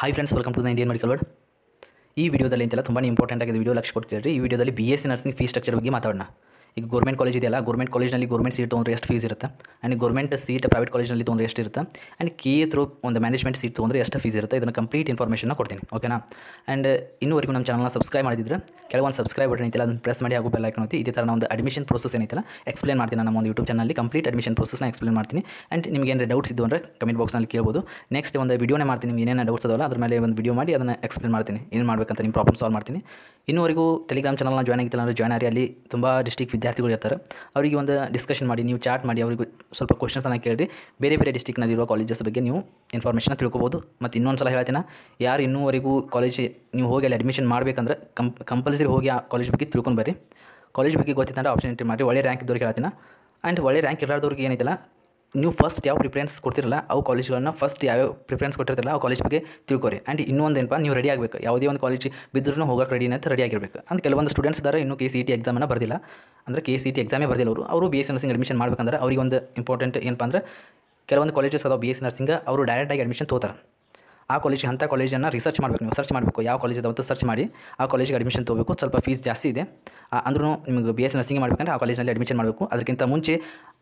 hi friends welcome to the Indian medical world ಈ ವಿಡಿಯೋದಲ್ಲಿ ಅಂತೆಲ್ಲ ತುಂಬಾ ಇಂಪಾರ್ಟೆಂಟ್ ಆಗಿದೆ ವಿಡಿಯೋ ಲಕ್ಷ ಕೊಟ್ಟು ಕೇಳಿರಿ ಈ ವಿಡಿಯೋದಲ್ಲಿ B S C nursing fee structure ಬಗ್ಗೆ ಮಾತಾಡೋಣ ಈಗ ಗೌರ್ಮೆಂಟ್ ಕಾಲೇಜ್ ಇದೆಯಲ್ಲ ಗೌರ್ಮೆಂಟ್ ಕಾಲೇಜ್ನಲ್ಲಿ ಗೌರ್ಮೆಂಟ್ ಸೀಟ್ ತೊಗೊಂಡ್ರೆ ಎಷ್ಟು ಫೀಸ್ ಇರುತ್ತೆ ಆ್ಯಂಡ್ ಗೌರ್ಮೆಂಟ್ ಸೀಟ್ ಪ್ರೈವೇಟ್ ಕಾಲೇಜ್ನಲ್ಲಿ ತೊಗೊಂಡ್ರೆ ಎಷ್ಟು ಇರುತ್ತೆ ಆ್ಯಂಡ್ ಕೆ ಥ್ರೂ ಒಂದು ಮ್ಯಾನೇಜ್ಮೆಂಟ್ ಸೀಟ್ ತೊಗೊಂಡ್ರೆ ಎಷ್ಟು ಫೀಸ್ ಇರುತ್ತೆ ಇದನ್ನು ಕಂಪ್ಲೀಟ್ ಇನ್ಫಾರ್ಮೇಷನ್ನ ಕೊಡ್ತೀನಿ ಓಕೆನಾ ಆ್ಯಂಡ್ ಇನ್ನೂವರೆಗೂ ನಮ್ಮ ಚಾನಲ್ನ ಸಬ್ಸ್ಕ್ರೈಬ್ ಮಾಡಿದ್ರೆ ಕೆಲವೊಂದು ಸಬ್ಸ್ಕ್ರೈಬ್ ಬಟನ್ ಇತ್ತಿಲ್ಲ ಅದನ್ನು ಪ್ರೆಸ್ ಮಾಡಿ ಹಾಗೂ ಬೆಲ್ ಐಕನ್ ಇದೇ ಥರ ಒಂದು ಅಡ್ಮಿಷನ್ ಪ್ರೋಸೆಸ್ ಏನೈತಲ್ಲ ಎಕ್ಸ್ಪ್ಲೇನ್ ಮಾಡ್ತೀನಿ ನಮ್ಮ ಒಂದು ಯೂಟ್ಯೂಬ್ ಚಾನಲ್ಲಿ ಕಂಪ್ಲೀಟ್ ಅಡ್ಮಿಷನ್ ಪ್ರೋಸೆಸ್ನ ಎಕ್ಸ್ಪ್ಲೇನ್ ಮಾಡ್ತೀನಿ ಆ್ಯಂಡ್ ನಿಮಗೆ ಏನಾರ ಡೌಟ್ಸ್ ಇದ್ದು ಅಂದರೆ ಕಮೆಂಟ್ ಬಾಕ್ಸ್ನಲ್ಲಿ ಕೇಳ್ಬೋದು ನೆಕ್ಸ್ಟ್ ಒಂದು ವಿಡಿಯೋನೇ ಮಾಡ್ತೀನಿ ನಿಮ್ಗೆ ಏನೇನು ಡೌಟ್ಸ್ ಅದಲ್ಲ ಅದ್ರ ಮೇಲೆ ಒಂದು ವಿಡಿಯೋ ಮಾಡಿ ಅದನ್ನು ಎಕ್ಸ್ಪ್ಲೇನ್ ಮಾಡ್ತೀನಿ ಏನು ಮಾಡಬೇಕಂತ ನಿಮ್ಮ ಪ್ರಾಬ್ಲಮ್ ಸಾಲ್ವ್ ಮಾಡ್ತೀನಿ ಇನ್ನೂವರೆಗೂ ಟೆಲಿಗ್ರಾಮ್ ಚಾನಲ್ನ ಜಾಯ್ನ್ ಆಗಿತ್ತಲ್ಲ ಅಂದರೆ ಜಾಯ್ನ್ ಆಗಿ ಅಲ್ಲಿ ತುಂಬ ಡಿಸ್ಟಿಕ್ ವಿದ್ಯಾರ್ಥಿಗಳು ಇರ್ತಾರೆ ಅವರಿಗೆ ಒಂದು ಡಿಸ್ಕಷನ್ ಮಾಡಿ ನೀವು ಚಾಟ್ ಮಾಡಿ ಅವರಿಗೆ ಸ್ವಲ್ಪ ಕ್ವಶನ್ಸನ್ನು ಕೇಳಿರಿ ಬೇರೆ ಬೇರೆ ಡಿಸ್ಟ್ರಿಕ್ಟ್ನಲ್ಲಿರುವ ಕಾಲೇಜಸ್ ಬಗ್ಗೆ ನೀವು ಇನ್ಫಾರ್ಮೇಷನ್ ತಿಳ್ಕೊಬೋದು ಮತ್ತು ಇನ್ನೊಂದು ಸಲ ಹೇಳ್ತೀನಿ ಯಾರು ಇನ್ನೂವರೆಗೂ ಕಾಲೇಜ್ ನೀವು ಹೋಗಿ ಅಲ್ಲಿ ಅಡ್ಮಿಷನ್ ಮಾಡಬೇಕಂದ್ರೆ ಕಂಪ್ ಕಂಪಲ್ಸರಿ ಹೋಗಿ ಆ ಕಾಲೇಜ್ ಬಗ್ಗೆ ತಿಳ್ಕೊಂಡು ಬರ್ರಿ ಕಾಲೇಜ್ ಬಗ್ಗೆ ಗೊತ್ತಿತ್ತಂದ್ರೆ ಆಪ್ಷನ್ ಎಂಟ್ರಿ ಮಾಡಿ ಒಳ್ಳೆ ರ್ಯಾಂಕ್ ಇದ್ದವ್ರಿಗೆ ಹೇಳ್ತೀನಿ ಆ್ಯಂಡ್ ಒಳ್ಳೆ ರ್ಯಾಂಕ್ ಇರಲಾರ್ದವ್ರಿಗೆ ಏನೈತಲ್ಲ ನೀವು ಫಸ್ಟ್ ಯಾವ ಪ್ರಿಫರೆನ್ಸ್ ಕೊಡ್ತಿರಲ್ಲ ಅವು ಕಾಲೇಜ್ಗಳನ್ನ ಫಸ್ಟ್ ಯಾವ್ಯಾವ ಪ್ರಿಫರೆನ್ಸ್ ಕೊಟ್ಟಿರ್ತಿಲ್ಲ ಆ ಕಾಲೇಜ್ ಬಗ್ಗೆ ತಿಳ್ಕೊರಿ ಆ್ಯಂಡ್ ಇನ್ನೊಂದು ಏನಪ್ಪ ನೀವು ರೆಡಿ ಆಗಬೇಕು ಯಾವುದೇ ಒಂದು ಕಾಲೇಜ್ ಬಿದ್ದರೂ ಹೋಗೋಕೆ ರೆಡಿ ಅಂತ ರೆಡಿ ಆಗಿರಬೇಕು e e ಅಂದ್ರೆ ಕೆಲವೊಂದು ಸ್ಟೂಡೆಂಟ್ಸ್ ಇದ್ದಾರೆ ಇನ್ನೂ ಕೆ ಸಿ ಟಿ ಎಕ್ಸಾಮನ್ನು ಬರ್ದಿಲ್ಲ ಅಂದರೆ ಕೆ ಸಿ ಟಿ ಎಕ್ಸಾಮೇ ಬರ್ದಿಲ್ಲ ಅವರು ಅವರು ಬಿ ಎಸ್ ನರ್ಸಿಂಗ್ ಅಡ್ಮಿಷನ್ ಮಾಡಬೇಕಂದ್ರೆ ಅವರಿಗೆ ಒಂದು ಇಂಪಾರ್ಟೆಂಟ್ ಏನಪ್ಪ ಅಂದರೆ ಕೆಲವೊಂದು ಕಾಲೇಜಸ್ ಅದಾವೆ ಬಿ ಎಸ್ ನರ್ಸಿಂಗ್ ಅವರು ಡೈರೆಕ್ಟಾಗಿ ಅಡ್ಮಿಷನ್ ತೋತಾರೆ ಆ ಕಾಲೇಜ್ ಅಂಥ ಕಾಲೇಜನ್ನು ರಿಸರ್ಚ್ ಮಾಡಬೇಕು ನೀವು ಸರ್ಚ್ ಮಾಡಬೇಕು ಯಾವ ಕಾಲೇಜ್ ಅಂತ ಸರ್ಚ್ ಮಾಡಿ ಆ ಕಾಲೇಜಿಗೆ ಅಡ್ಮಿಷನ್ ತೊಗೋಬೇಕು ಸ್ವಲ್ಪ ಫೀಸ್ ಜಾಸ್ತಿ ಇದೆ ಅಂದ್ರೂ ನಿಮಗೆ ಬಿ ಎಸ್ ನರ್ಸಿಂಗ್ ಮಾಡಬೇಕಂದ್ರೆ ಆ ಕಾಲೇಜಲ್ಲಿ ಅಡ್ಮಿಷನ್ ಮಾಡಬೇಕು ಅದಕ್ಕಿಂತ ಮುಂಚೆ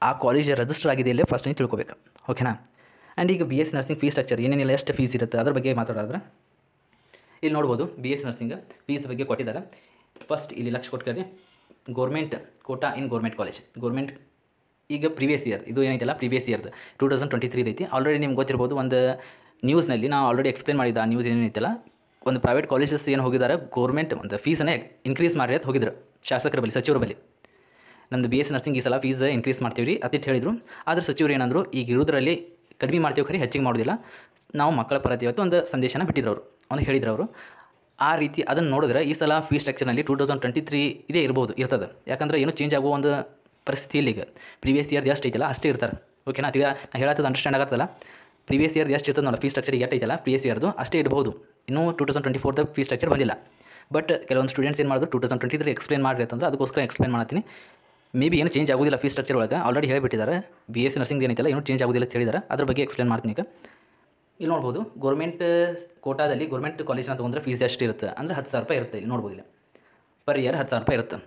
ಆ ಕಾಲೇಜ್ ರಿಜಿಸ್ಟರ್ ಆಗಿದೆ ಇಲ್ಲೇ ಫಸ್ಟ್ ನೀವು ತಿಳ್ಕೊಬೇಕು ಓಕೆನಾ ಆ್ಯಂಡ್ ಈಗ B S nursing fees structure ಏನೇನಿಲ್ಲ ಎಷ್ಟು ಫೀಸ್ ಇರುತ್ತೆ ಅದ್ರ ಬಗ್ಗೆ ಮಾತಾಡೋದ್ರೆ ಇಲ್ಲಿ ನೋಡ್ಬೋದು ಬಿ ಎಸ್ ನರ್ಸಿಂಗ್ ಫೀಸ್ ಬಗ್ಗೆ ಕೊಟ್ಟಿದ್ದಾರೆ ಫಸ್ಟ್ ಇಲ್ಲಿ ಲಕ್ಷ ಕೊಟ್ಕರಿ government quota in government college government ಈಗ ಪ್ರಿವಿಯಸ್ ಇಯರ್ ಇದು ಏನೈತಲ್ಲ ಪ್ರಿವಿಯಸ್ ಇಯರ್ದು ಟೂ ತೌಸಂಡ್ ಟ್ವೆಂಟಿ ತ್ರೀ ಐತಿ ಆಲ್ರೆಡಿ ನಿಮ್ಗೆ ಗೊತ್ತಿರ್ಬೋದು ಒಂದು ನ್ಯೂಸ್ನಲ್ಲಿ ನಾವು ಆಲ್ರೆಡಿ ಎಕ್ಸ್ಪ್ಲೇನ್ ಮಾಡಿದ್ದೆ ಆ ನ್ಯೂಸ್ ಏನೇನಿತ್ತಲ್ಲ ಒಂದು ಪ್ರೈವೇಟ್ ಕಾಲೇಜಸ್ ಏನು ಹೋಗಿದ್ದಾರೆ ಗೌರ್ಮೆಂಟ್ ಒಂದು ಫೀಸನ್ನೇ ಇನ್ಕ್ರೀಸ್ ಮಾಡಿ ಅಂತ ಹೋಗಿದ್ರು ಶಾಸಕರ ಬಳಿ ಸಚಿವರ ಬಳಿ ನಮ್ಮದು ಬಿ ಎಸ್ ನರ್ಸಿಂಗ್ ಈ ಸಲ ಫೀಸ್ ಇನ್ಕ್ರೀಸ್ ಮಾಡ್ತೀವಿ ರೀ ಅತಿಟ್ಟು ಹೇಳಿದರು ಆದರೆ ಸಚಿವರು ಏನಂದರು ಈಗ ಇರೋದ್ರಲ್ಲಿ ಕಡಿಮೆ ಮಾಡ್ತೀವಿ ಖರೀ ಹೆಚ್ಚಿಗೆ ಮಾಡೋದಿಲ್ಲ ನಾವು ಮಕ್ಕಳ ಪರವಾಗಿ ಇವತ್ತು ಒಂದು ಸಂದೇಶನ ಬಿಟ್ಟಿದ್ರು ಅವರು ಅವ್ನು ಹೇಳಿದ್ರು ಅವರು ಆ ರೀತಿ ಅದನ್ನು ನೋಡಿದ್ರೆ ಈ ಸಲ ಫೀಸ್ ಸ್ಟ್ರಕ್ಚರ್ನಲ್ಲಿ ಟೂ ತೌಸಂಡ್ ಟ್ವೆಂಟಿ ತ್ರೀ ಇದೇ ಇರ್ಬೋದು ಇರ್ತದೆ ಯಾಕಂದರೆ ಏನು ಚೇಂಜ್ ಆಗುವ ಒಂದು ಪರಿಸ್ಥಿತಿಯಲ್ಲಿ ಈಗ ಪ್ರೀವಿಯಸ್ ಇಯರ್ ಎಷ್ಟು ಐತಲ್ಲ ಅಷ್ಟೇ ಇರ್ತಾರೆ ಓಕೆನಾ ತಿರ್ಗಾ ನಾನು ಹೇಳತ್ತದ ಅಂಡರ್ಸ್ಟ್ಯಾಂಡ್ ಆಗತ್ತಲ್ಲ ಪ್ರೀವಿಯಸ್ ಇಯರ್ ಎಷ್ಟು ಇರ್ತದೆ ನೋಡಿ ಫೀ ಸ್ಟ್ರಕ್ಚರ್ ಐತಲ್ಲ ಪ್ರೀವಿಯಸ್ ಇಯರ್ದು ಅಷ್ಟೇ ಇಡಬಹುದು ಇನ್ನೂ ಟೂ ತೌಸಂಡ್ ಟ್ವೆಂಟಿ ಫೋರ್ದ ಫೀ ಸ್ಟ್ರಕ್ಚರ್ ಬಂದಿಲ್ಲ ಬಟ್ ಕೆಲವೊಂದು ಸ್ಟೂಡೆಂಟ್ಸ್ ಏನು ಮಾಡೋದು ಟು ತೌಸಂಡ್ ಟ್ವೆಂಟಿ ಎಕ್ಸ್ಪ್ಲೇನ್ ಮಾಡಿರಿ ಅಂತಂದ್ರೆ ಅದಕ್ಕೋಸ್ಕರ ಎಕ್ಸ್ಪ್ಲೇನ್ ಮಾಡ್ತೀನಿ ಮೇ ಬಿ ಏನು ಚೇಂಜ್ ಆಗೋದಿಲ್ಲ ಫೀ ಸ್ಟ್ರಕ್ಚರ್ ಒಳಗೆ ಆಲ್ರೆಡಿ ಹೇಳಿಬಿಟ್ಟಿದ್ದಾರೆ ಬಿ ಎಸ್ ಸಿ ನರ್ಸಿಂಗ್ ಏನೈತಲ್ಲ ಏನು ಚೇಂಜ್ ಆಗೋದಿಲ್ಲ ಅಂತ ಹೇಳಿದ್ದಾರೆ ಅದ್ರ ಬಗ್ಗೆ ಎಕ್ಸ್ಪ್ಲೇನ್ ಮಾಡ್ತೀನಿ ಈಗ ಇಲ್ಲಿ ನೋಡ್ಬೋದು ಗೌರ್ಮೆಂಟ್ ಕೋಟಾದಲ್ಲಿ ಗೌರ್ಮೆಂಟ್ ಕಾಲೇಜ್ನ ತೊಗೊಂಡ್ರೆ ಫೀಸ್ ಎಷ್ಟು ಇರುತ್ತೆ ಅಂದರೆ ಹತ್ತು ಸಾವಿರ ರೂಪಾಯಿ ಇರುತ್ತೆ ಇಲ್ಲಿ ನೋಡ್ಬೋದು ಪರ್ ಇಯರ್ ಹತ್ತು ಸಾವಿರ ರೂಪಾಯಿ ಇರುತ್ತೆ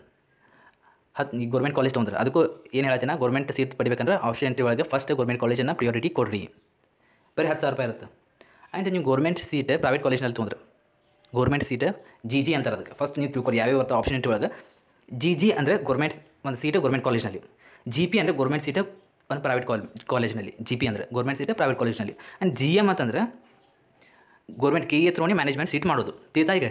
ಹತ್ತು ಈ ಗೌರ್ಮೆಂಟ್ ಕಾಲೇಜ್ ತೊಗೊಂಡ್ರೆ ಅದಕ್ಕೂ ಏನು ಹೇಳ್ತೀನಿ ಗೌರ್ಮೆಂಟ್ ಸೀಟ್ ಪಡಿಬೇಕಂದ್ರೆ ಆಪ್ಷನ್ ಎಂಟ್ರಿ ಒಳಗೆ ಫಸ್ಟ್ ಗೌರ್ಮೆಂಟ್ ಕಾಲೇಜನ್ನು ಪ್ರಿಯಾರಿಟಿ ಕೊಡ್ರಿ ಬರೀ ಹತ್ತು ಸಾವಿರ ರೂಪಾಯಿ ಇರುತ್ತೆ ಆ್ಯಂಡ್ ನೀವು ಗೌರ್ಮೆಂಟ್ ಸೀಟ್ ಪ್ರೈವೇಟ್ ಕಾಲೇಜ್ನಲ್ಲಿ ತೊಗೊಂಡ್ರೆ ಗೌರ್ಮೆಂಟ್ ಸೀಟ್ ಜಿ ಜಿ ಅಂತಾರೆ ಅದಕ್ಕೆ ಫಸ್ಟ್ ನೀವು ತಿಳ್ಕೊಳ್ಳಿ ಯಾವ್ಯಾವ ಆಪ್ಷನ್ ಆಪ್ಷನ್ ಒಳಗೆ ಜಿ ಜಿ ಅಂದರೆ ಗೌರ್ಮೆಂಟ್ ಒಂದು ಸೀಟು ಗೌರ್ಮೆಂಟ್ ಕಾಲೇಜ್ನಲ್ಲಿ ಜಿ ಪಿ ಅಂದರೆ ಗೌರ್ಮೆಂಟ್ ಸೀಟು ಒಂದು ಪ್ರೈವೇಟ್ ಕಾಲೇಜ್ನಲ್ಲಿ ಜಿ ಪಿ ಅಂದರೆ ಗೌರ್ಮೆಂಟ್ ಸೀಟ್ ಪ್ರೈವೇಟ್ ಕಾಲೇಜ್ನಲ್ಲಿ ಆ್ಯಂಡ್ ಜಿ ಎಮ್ ಅಂತಂದರೆ government K A management seat ಮಾಡೋದು ಈಗ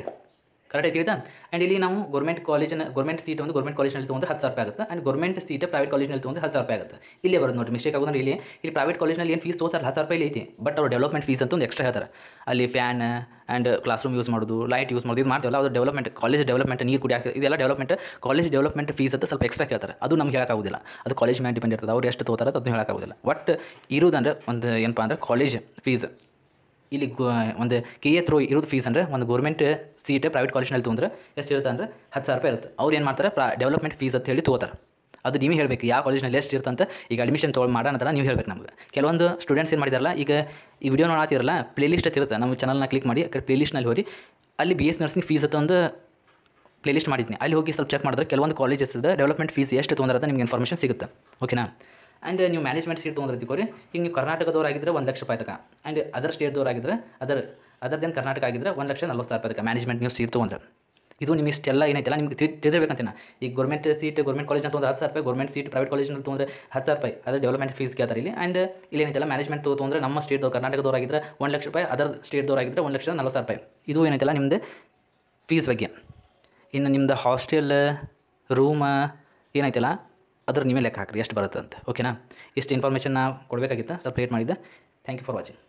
ಕರೆಕ್ಟ್ ಐತಿ ಆಯಿತಾ ಆ್ಯಂಡ್ ಇಲ್ಲಿ ನಾವು ಗೌರ್ಮೆಂಟ್ ಕಾಲೇಜಿನ ಗೌರ್ಮೆಂಟ್ ಸೀಟ್ ಒಂದು ಗೌರ್ಮೆಂಟ್ ಕಾಲೇಜಿನಲ್ಲಿ ತೊಗೊಂಡ್ರೆ ಹತ್ತು ಸಾವಿರ ರೂಪಾಯಿ ಆಗುತ್ತೆ ಆ್ಯಂಡ್ ಗೌರ್ಮೆಂಟ್ ಸೀಟ್ ಪ್ರೈವೇಟ್ ಕಾಲೇಜಿನಲ್ಲಿ ತೊಗೊಂಡ್ರೆ ಹತ್ತು ಸಾವಿರ ರೂಪಾಯಿ ಆಗುತ್ತೆ ಇಲ್ಲೇ ಬರೋದು ನೋಡಿ ಮಿಸ್ಟೇಕ್ ಆಗೋದ್ರೆ ಇಲ್ಲಿ ಇಲ್ಲಿ ಪ್ರೈವೇಟ್ ಕಾಲೇಜಿನಲ್ಲಿ ಏನು ಫೀಸ್ ತೊಗೊತಾರೆ ಹತ್ತು ಸಾವಿರ ರೂಪಾಯಿ ಐತಿ ಬಟ್ ಅವ್ರು ಡೆವಲಪ್ಮೆಂಟ್ ಫೀಸ್ ಅಂತ ಒಂದು ಎಕ್ಸ್ಟ್ರಾ ಹೇಳ್ತಾರೆ ಅಲ್ಲಿ fan and class room use ಮಾಡೋದು ಲೈಟ್ ಯೂಸ್ ಮಾಡೋದು ಇದು ಮಾಡ್ತೀವಲ್ಲ ಅದು ಡೆವಲಪ್ಮೆಂಟ್ ಕಾಲೇಜ್ ಡೆವಲಪ್ಮೆಂಟ್ ನೀರು ಕುಡಿ ಇದೆಲ್ಲ ಡೆವಲಪ್ಮೆಂಟ್ ಕಾಲೇಜ್ ಡೆವಲಪ್ಮೆಂಟ್ ಫೀಸ್ ಅಂತ ಸ್ವಲ್ಪ ಎಕ್ಸ್ಟ್ರಾ ಕೇಳ್ತಾರೆ ಅದು ನಮ್ಗೆ ಹೇಳೋಕ್ಕಾಗೋದಿಲ್ಲ ಅದು ಕಾಲೇಜ್ ಮೇಲೆ ಡಿಪೆಂಡ್ ಇರ್ತದೆ ಅವ್ರು ಎಷ್ಟು ತೊಗೋತಾರೆ ಅದನ್ನು ಹೇಳೋಕ್ಕಾಗೋದಿಲ್ಲ ಬಟ್ ಇರೋದಂದ್ರೆ ಒಂದು ಏನಪ್ಪ ಅಂದರೆ ಕಾಲೇಜ್ ಫೀಸ್ ಇಲ್ಲಿ ಒಂದು ಕೆ ಎ ಥ್ರೂ ಇರೋದು ಫೀಸ್ ಅಂದರೆ ಒಂದು ಗೌರ್ಮೆಂಟ್ ಸೀಟ್ ಪ್ರೈವೇಟ್ ಕಾಲೇಜ್ನಲ್ಲಿ ತೊಗೊಂಡ್ರೆ ಎಷ್ಟು ಇರುತ್ತೆ ಅಂದರೆ ಹತ್ತು ಸಾವಿರ ರೂಪಾಯಿ ಇರುತ್ತೆ ಅವ್ರು ಏನು ಮಾಡ್ತಾರೆ ಪ್ರಾ ಡೆವಲಪ್ಮೆಂಟ್ ಫೀಸ್ ಅಂತ ಹೇಳಿ ತೊಗೋತಾರೆ ಅದು ನೀವು ಹೇಳಬೇಕು ಯಾವ ಕಾಲೇಜ್ನಲ್ಲಿ ಎಷ್ಟು ಇರುತ್ತಂತ ಈಗ ಅಡ್ಮಿಷನ್ ತೊಗೊಂಡು ಮಾಡೋಣ ನೀವು ಹೇಳಬೇಕು ನಮಗೆ ಕೆಲವೊಂದು ಸ್ಟೂಡೆಂಟ್ಸ್ ಏನು ಮಾಡಿದಾರಲ್ಲ ಈಗ ಈ ವಿಡಿಯೋ ನೋಡಾತಿರಲ್ಲ ಪ್ಲೇ ಲಿಸ್ಟ್ ಅತ್ತಿರುತ್ತೆ ಇರುತ್ತೆ ನಮ್ಮ ಚಾನಲ್ನ ಕ್ಲಿಕ್ ಮಾಡಿ ಪ್ಲೇ ಲಿಸ್ಟ್ನಲ್ಲಿ ಹೋಗಿ ಅಲ್ಲಿ ಬಿ ಎಸ್ ನರ್ಸಿಂಗ್ ಫೀಸ್ ಅಂತ ಒಂದು ಪ್ಲೇ ಲಿಸ್ಟ್ ಮಾಡಿದ್ದೀನಿ ಅಲ್ಲಿ ಹೋಗಿ ಸ್ವಲ್ಪ ಚೆಕ್ ಮಾಡಿದ್ರೆ ಕೆಲವೊಂದು ಕಾಲೇಜಸ್ ಇದೆ ಡೆವಲಪ್ಮೆಂಟ್ ಫೀಸ್ ಎಷ್ಟು ತೊಂದರೆ ಅಂತ ನಿಮಗೆ ಇನ್ಫಾರ್ಮೇಷನ್ ಸಿಗುತ್ತೆ ಓಕೆನಾ ಆ್ಯಂಡ್ ನೀವು ಮ್ಯಾನೇಜ್ಮೆಂಟ್ ಸೀಟ್ ತೊಗೊಂಡಿರ್ತೀವಿ ಈಗ ನೀವು ಕರ್ನಾಟಕದವರಾಗಿದ್ದರೆ ಒಂದು ಲಕ್ಷ ರೂಪಾಯಿ ತಕ ಆ್ಯಂಡ್ ಅದರ್ ಸ್ಟೇಟ್ದವ್ರು ಆಗಿದ್ದರೆ ಅದರ್ ಅದರ್ ಕರ್ನಾಟಕ ಆಗಿದ್ದರೆ ಒಂದು ಲಕ್ಷ ನಲ್ವತ್ತು ಸಾವಿರ ರೂಪಾಯಿ ತಕ ಮ್ಯಾನೇಜ್ಮೆಂಟ್ ನೀವು ಸೀಟ್ ತೊಗೊಂಡ್ರೆ ಇದು ನಿಮ್ಮ ಇಷ್ಟೆಲ್ಲ ಏನೈತಿಲ್ಲ ನಿಮ್ಗೆ ತಿದ್ದಿರ್ಬೇಕಂತೇನ ಈಗ ಗೌರ್ಮೆಂಟ್ ಸೀಟ್ ಗೌರ್ಮೆಂಟ್ ಕಾಲೇಜ್ ಅಂತ ಒಂದು ಹತ್ತು ಸಾವಿರ ರೂಪಾಯಿ ಗೌರ್ಮೆಂಟ್ ಸೀಟ್ ಪ್ರೈವೇಟ್ ಕಾಲೇಜ್ ಅಂತ ತೊಂದರೆ ಹತ್ತು ಸಾವಿರ ರೂಪಾಯಿ ಅದರ ಡೆವಲಪ್ಮೆಂಟ್ ಫೀಸ್ ಕೇಳ್ತಾರೆ ಇಲ್ಲಿ ಆ್ಯಂಡ್ ಇಲ್ಲಿ ಏನೈತಿಲ್ಲ ಮ್ಯಾನೇಜ್ಮೆಂಟ್ ತೊಗೊಂಡ್ರೆ ನಮ್ಮ ಸ್ಟೇಟ್ದವ್ರು ಕರ್ನಾಟಕದವ್ರು ಆಗಿದ್ರೆ ಒಂದು ಲಕ್ಷ ರೂಪಾಯಿ ಅದರ ಸ್ಟೇಟ್ದವ್ರು ಆಗಿದ್ರೆ ಒಂದು ಲಕ್ಷ ನಲ್ವತ್ತು ಸಾವಿರ ರೂಪಾಯಿ ಇದು ಏನೈತಿಲ್ಲ ನಿಮ್ಮದು ಫೀಸ್ ಬಗ್ಗೆ ಇನ್ನು ನಿಮ್ಮದು ಹಾಸ್ಟೆಲ್ ರೂಮ ಏನೈತಲ್ಲ ಅದ್ರ ನೀವೇ ಲೆಕ್ಕ ಹಾಕಿರಿ ಎಷ್ಟು ಬರುತ್ತೆ ಅಂತ ಓಕೆನಾ ಇಷ್ಟು ಇನ್ಫಾರ್ಮೇಷನ್ ನಾ ಕೊಡಬೇಕಾಗಿತ್ತು ಸ್ವಲ್ಪ ಕ್ರಿಯೇಟ್ ಮಾಡಿದ್ದೆ ಥ್ಯಾಂಕ್ ಯು ಫಾರ್ ವಾಚಿಂಗ್